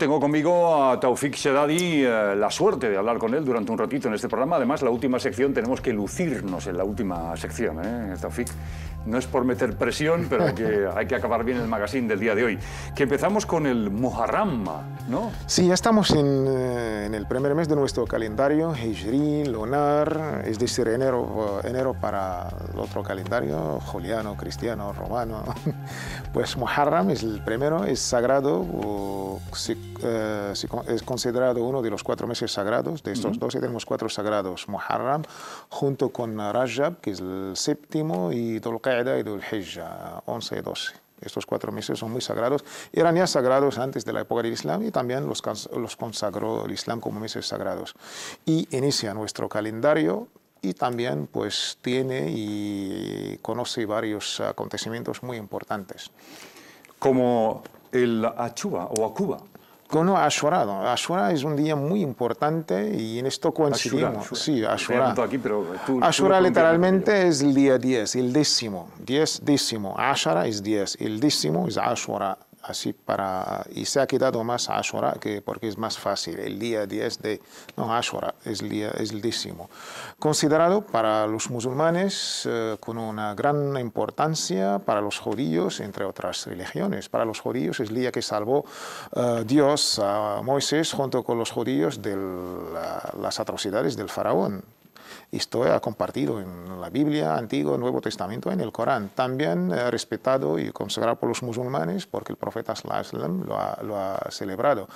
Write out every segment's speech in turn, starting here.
tengo conmigo a Taufik Shedadi, eh, la suerte de hablar con él durante un ratito en este programa. Además, la última sección tenemos que lucirnos en la última sección, ¿eh, Taufik. No es por meter presión, pero hay que, hay que acabar bien el magazine del día de hoy. Que empezamos con el Muharram, ¿no? Sí, ya estamos en, eh, en el primer mes de nuestro calendario, Hijri, Lunar, es decir, enero, enero para el otro calendario, juliano, cristiano, romano. Pues Muharram es el primero, es sagrado, o eh, es considerado uno de los cuatro meses sagrados. De estos dos 12 tenemos cuatro sagrados, Muharram, junto con Rajab, que es el séptimo, y Dhul Qaeda y Dhul 11 y 12. Estos cuatro meses son muy sagrados. Eran ya sagrados antes de la época del Islam y también los, los consagró el Islam como meses sagrados. Y inicia nuestro calendario y también pues tiene y conoce varios acontecimientos muy importantes. Como el Achuba o Acuba. Bueno, Ashwara, es un día muy importante y en esto coincidimos. Ashura, Sí, Aquí, pero Ashura literalmente es el día 10, el décimo. 10 décimo. Ashura es 10, el décimo es Ashura así para... Y se ha quedado más Ashura que, porque es más fácil. El día 10 de... No, Ashura es el, día, es el décimo. Considerado para los musulmanes eh, con una gran importancia, para los judíos, entre otras religiones. Para los judíos es el día que salvó eh, Dios a Moisés junto con los judíos de las atrocidades del faraón esto ha compartido en la Biblia, Antiguo, Nuevo Testamento, en el Corán. También eh, respetado y consagrado por los musulmanes porque el profeta Aslam lo ha, celebrado.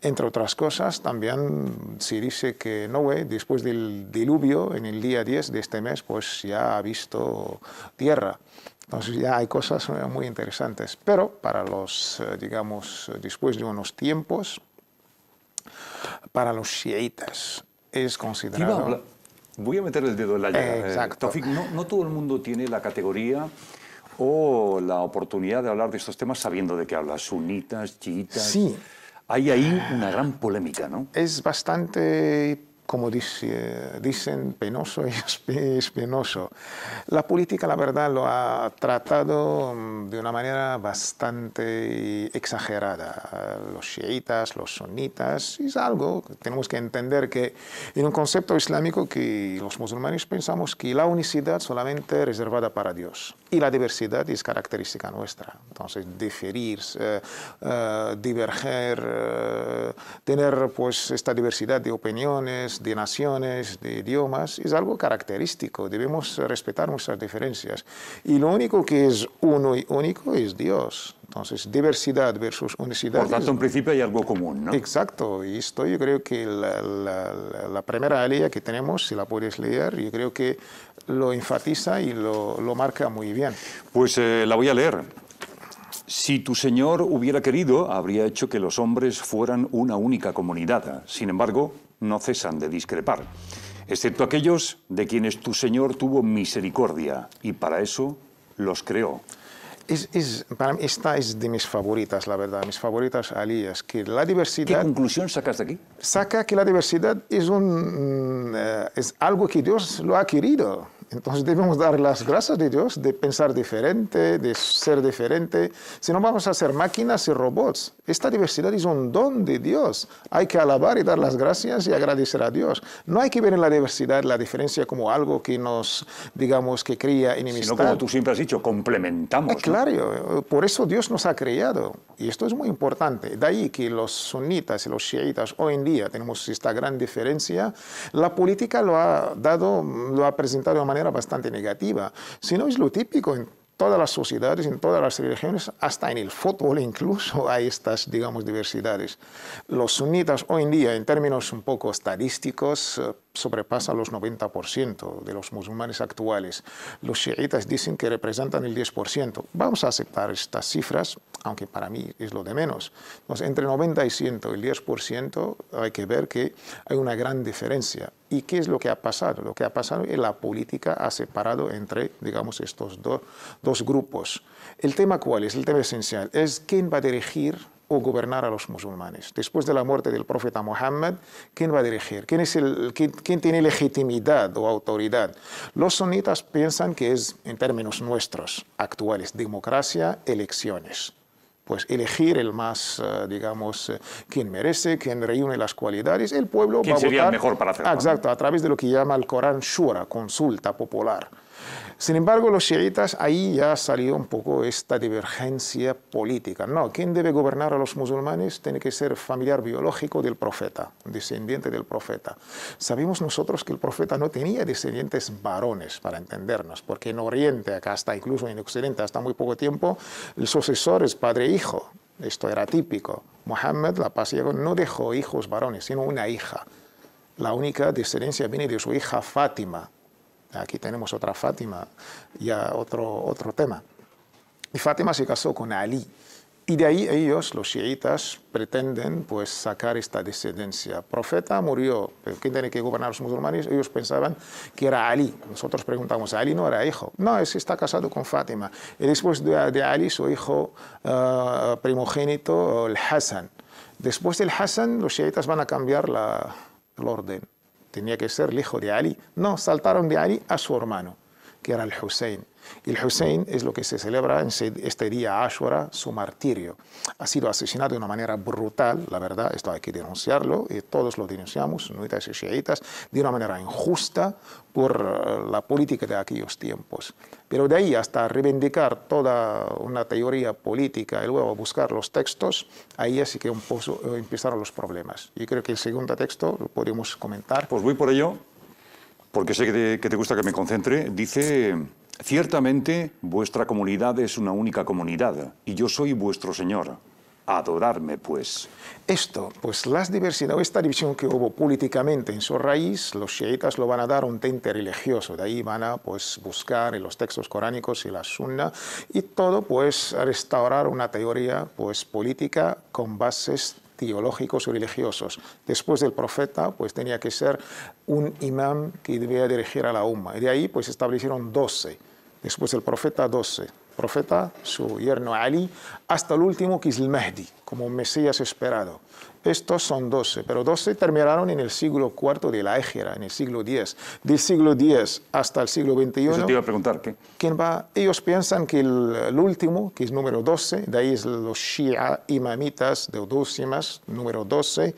Entre otras cosas, también se dice que Noé, después del diluvio, en el día 10 de este mes, pues ya ha visto tierra. Entonces ya hay cosas eh, muy interesantes. Pero para los, eh, digamos, después de unos tiempos, para los chiitas es considerado... Voy a meter el dedo en la llaga. Exacto. Eh, no, todo el mundo tiene la categoría o la oportunidad de hablar de estos temas sabiendo de qué hablas, sunitas, chiitas. Sí. Hay ahí una gran polémica, ¿no? Es bastante como dice, dicen, penoso y es, penoso. La política, la verdad, lo ha tratado mm, de una manera bastante exagerada. Los chiitas, los sunitas, es algo que tenemos que entender que en un concepto islámico que los musulmanes pensamos que la unicidad solamente es reservada para Dios y la diversidad es característica nuestra. Entonces, diferir, eh, eh, diverger, eh, tener pues esta diversidad de opiniones, de naciones, de idiomas, es algo característico. Debemos respetar nuestras diferencias. Y lo único que es uno y único es Dios. Entonces, diversidad versus unicidad. Por tanto, en principio hay algo común, ¿no? Exacto. Y esto yo creo que la, primera ley que tenemos, si la puedes leer, yo creo que lo enfatiza y lo, marca muy bien. Pues eh, la voy a leer. Si tu Señor hubiera querido, habría hecho que los hombres fueran una única comunidad. Sin embargo, no cesan de discrepar, excepto aquellos de quienes tu Señor tuvo misericordia y para eso los creó. Es, para mí esta es de mis favoritas, la verdad, mis favoritas alías, que la diversidad... ¿Qué conclusión sacas de aquí? Saca que la diversidad es, un, mm, eh, es algo que Dios lo ha querido. Entonces debemos dar las gracias de Dios de pensar diferente, de ser diferente. Si no vamos a ser máquinas y robots, esta diversidad es un don de Dios. Hay que alabar y dar las gracias y agradecer a Dios. No hay que ver en la diversidad la diferencia como algo que nos, digamos, que cría enemistad. Sino como tú siempre has dicho, complementamos. Ah, claro, por eso Dios nos ha creado. Y esto es muy importante. De ahí que los sunitas y los chiitas hoy en día tenemos esta gran diferencia. La política lo ha dado, lo ha presentado de manera bastante negativa, sino es lo típico en todas las sociedades, en todas las religiones, hasta en el fútbol incluso hay estas, digamos, diversidades. Los sunitas hoy en día, en términos un poco estadísticos, eh, sobrepasa los 90% de los musulmanes actuales. Los chiitas dicen que representan el 10%. Vamos a aceptar estas cifras, aunque para mí es lo de menos. entre 90 y 100, el 10%, hay que ver que hay una gran diferencia. ¿Y qué es lo que ha pasado? Lo que ha pasado es que la política ha separado entre, digamos, estos dos grupos. ¿El tema cuál es? El tema esencial es quién va a dirigir o gobernar a los musulmanes. Después de la muerte del profeta Muhammad, ¿quién va a dirigir? ¿Quién, tiene legitimidad o autoridad? Los sunitas piensan que es, en términos nuestros actuales, democracia, elecciones pues elegir el más, eh, digamos, eh, quien merece, quien reúne las cualidades, el pueblo va a sería votar. mejor para hacerlo? Exacto, a través de lo que llama el Corán Shura, consulta popular. Sin embargo, los chiitas, ahí ya salió un poco esta divergencia política. No, quien debe gobernar a los musulmanes tiene que ser familiar biológico del profeta, descendiente del profeta. Sabemos nosotros que el profeta no tenía descendientes varones, para entendernos, porque en Oriente, acá hasta incluso en Occidente, hasta muy poco tiempo, el sucesor es padre-hijo. E Esto era típico. Mohammed, la paz no dejó hijos varones, sino una hija. La única descendencia viene de su hija Fátima, Aquí tenemos otra Fátima, y otro, otro tema. Y Fátima se casó con Ali. Y de ahí ellos, los chiitas, pretenden pues, sacar esta descendencia. Profeta murió, ¿quién tiene que gobernar los musulmanes? Ellos pensaban que era Ali. Nosotros preguntamos, ¿Ali no era hijo? No, es, está casado con Fátima. Y después de, Ali, su hijo ah, primogénito, el Hassan. Después del Hassan, los chiitas van a cambiar la, el orden tenía que ser el hijo de Ali. No, saltaron de Ali a su hermano, que era el Hussein. El Hussein es lo que se celebra en este día Ashura, su martirio. Ha sido asesinado de una manera brutal, la verdad, esto hay que denunciarlo, y todos lo denunciamos, nuitas y shiitas, de una manera injusta por eh, la política de aquellos tiempos. Pero de ahí hasta reivindicar toda una teoría política y luego buscar los textos, ahí así que eh, empezaron los problemas. Yo creo que el segundo texto lo podemos comentar. Pues voy por ello, porque sé que te gusta que me concentre. Dice... Ciertamente vuestra comunidad es una única comunidad, y yo soy vuestro Señor. Adorarme, pues. Esto, pues las o esta división que hubo políticamente en su raíz, los chiitas lo van a dar un tente religioso, de ahí van a pues, buscar en los textos coránicos y la sunna, y todo pues restaurar una teoría pues, política con bases teológicos o religiosos. Después del profeta, pues tenía que ser un imán que debía dirigir a la umma. Y de ahí, pues establecieron doce. Después del profeta, doce. Profeta, su yerno Ali, hasta el último que es el Mahdi como Mesías esperado. Estos son doce, pero doce terminaron en el siglo IV de la Égira, en el siglo X. Del siglo X hasta el siglo XXI. Eso te iba a preguntar, ¿qué? ¿quién va? Ellos piensan que el, último, que es número doce... de ahí es los Shia imamitas, de Odúsimas, número doce...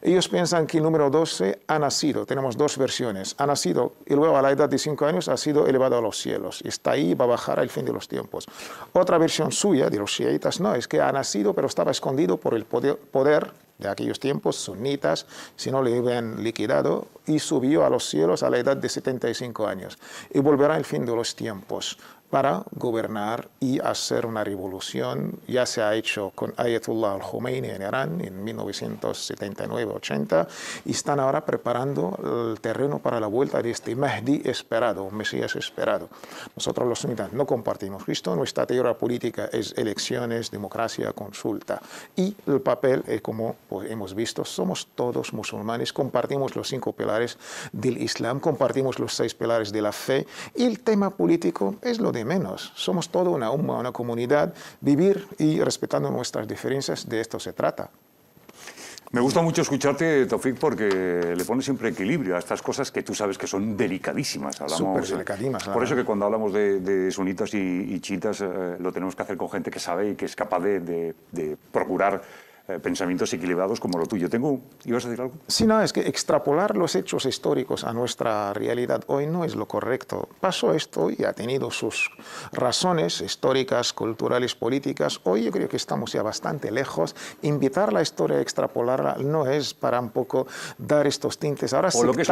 Ellos piensan que el número 12 ha nacido, tenemos dos versiones, ha nacido y luego a la edad de cinco años ha sido elevado a los cielos. Está ahí, va a bajar al fin de los tiempos. Otra versión suya de los Shiaitas... no, es que ha nacido pero estaba escondido escondido por el poder de aquellos tiempos, sunitas, si no le habían liquidado, y subió a los cielos a la edad de 75 años. Y volverá el fin de los tiempos para gobernar y hacer una revolución. Ya se ha hecho con Ayatollah al-Khomeini en Irán en 1979-80 y están ahora preparando el terreno para la vuelta de este Mahdi esperado, Mesías esperado. Nosotros los sunitas no compartimos esto, nuestra teoría política es elecciones, democracia, consulta y el papel, es como pues, hemos visto, somos todos musulmanes, compartimos los cinco pilares del Islam, compartimos los seis pilares de la fe y el tema político es lo de menos. Somos toda una, una comunidad. Vivir y respetando nuestras diferencias, de esto se trata. Me gusta mucho escucharte, Tofik, porque le pone siempre equilibrio a estas cosas que tú sabes que son delicadísimas. Por eso que cuando hablamos de, de sunitas y, y chiitas eh, lo tenemos que hacer con gente que sabe y que es capaz de, de, de procurar eh, pensamientos equilibrados como lo tuyo. Tengo, ¿Ibas a decir algo? Sí, no, es que extrapolar los hechos históricos a nuestra realidad hoy no es lo correcto. Pasó esto y ha tenido sus razones históricas, culturales, políticas. Hoy yo creo que estamos ya bastante lejos. Invitar la historia a extrapolarla no es para un poco dar estos tintes ahora o Lo que es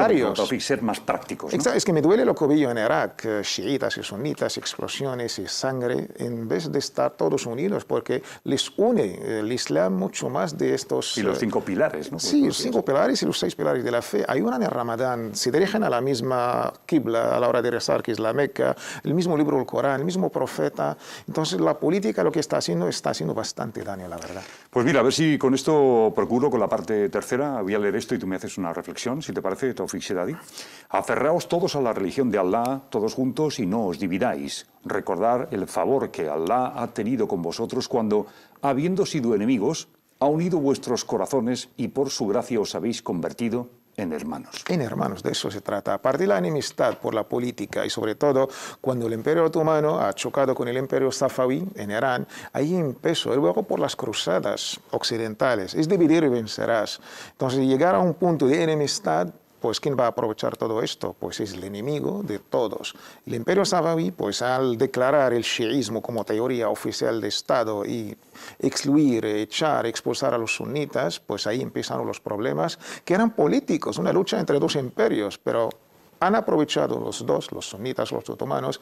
ser más prácticos. ¿no? Es que me duele lo que vi en Irak, eh, chiitas y sunitas, explosiones y sangre, en vez de estar todos unidos, porque les une eh, el Islam mucho más de estos... Y los eh, cinco pilares, ¿no? Sí, los cinco pilares y los seis pilares de la fe. Hay una en Ramadán, se dirigen a la misma Qibla a la hora de rezar, que es la Meca, el mismo libro del Corán, el mismo profeta. Entonces la política lo que está haciendo está haciendo bastante daño, la verdad. Pues mira, a ver si con esto procuro, con la parte tercera, voy a leer esto y tú me haces una reflexión, si te parece, Taufik Sedadi. Aferraos todos a la religión de Allah, todos juntos, y no os dividáis recordar el favor que Alá ha tenido con vosotros cuando, habiendo sido enemigos, ha unido vuestros corazones y por su gracia os habéis convertido en hermanos. En hermanos, de eso se trata. Aparte de la enemistad por la política y sobre todo cuando el imperio otomano ha chocado con el imperio safaví en Irán, ahí empezó, y luego por las cruzadas occidentales, es dividir y vencerás. Entonces llegar a un punto de enemistad pues ¿quién va a aprovechar todo esto? Pues es el enemigo de todos. El imperio sabaví, pues al declarar el shiismo como teoría oficial de Estado y excluir, echar, expulsar a los sunitas, pues ahí empezaron los problemas que eran políticos, una lucha entre dos imperios, pero han aprovechado los dos, los sunitas, los otomanos,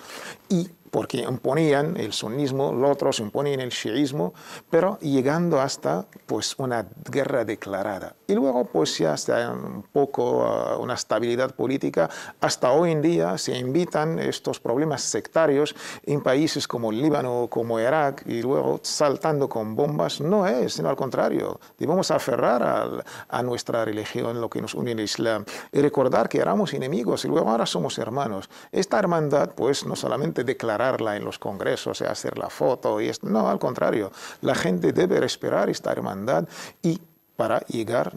y porque imponían el sunismo, los otros imponían el chiismo, pero llegando hasta pues, una guerra declarada. Y luego pues ya hasta un poco ah, una estabilidad política. Hasta hoy en día se invitan estos problemas sectarios en países como el Líbano, como Irak, y luego saltando con bombas. No es, sino al contrario. Debemos aferrar a nuestra religión, lo que nos une el Islam, y recordar que éramos enemigos y luego ahora somos hermanos. Esta hermandad pues no solamente declarada, en los congresos, eh, hacer la foto y es No, al contrario, la gente debe respirar esta hermandad y para llegar,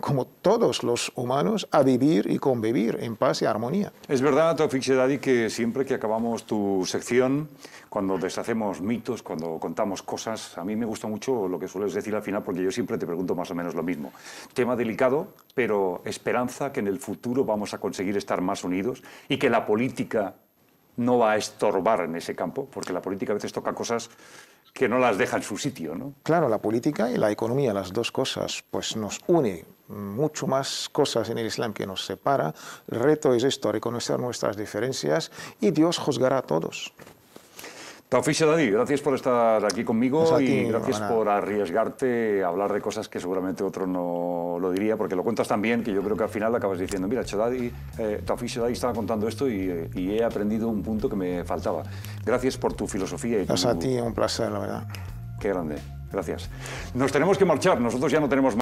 como todos los humanos, a vivir y convivir en paz y armonía. Es verdad, Tofik y que siempre que acabamos tu sección, cuando deshacemos mitos, cuando contamos cosas, a mí me gusta mucho lo que sueles decir al final, porque yo siempre te pregunto más o menos lo mismo. Tema delicado, pero esperanza que en el futuro vamos a conseguir estar más unidos y que la política no va a estorbar en ese campo, porque la política a veces toca cosas que no las deja en su sitio. ¿no? Claro, la política y la economía, las dos cosas, pues nos une mucho más cosas en el Islam que nos separa. El reto es esto, reconocer nuestras diferencias y Dios juzgará a todos. Taufisha Daddy, gracias por estar aquí conmigo pues y gracias por arriesgarte a hablar de cosas que seguramente otro no lo diría, porque lo cuentas tan bien que yo creo que al final acabas diciendo, mira, Chadadi, eh, Taufisha estaba contando esto eh, y, he aprendido un punto que me faltaba. Gracias por tu filosofía. Y tu... Pues a ti, un placer, la verdad. Qué grande, gracias. Nos tenemos que marchar, nosotros ya no tenemos más.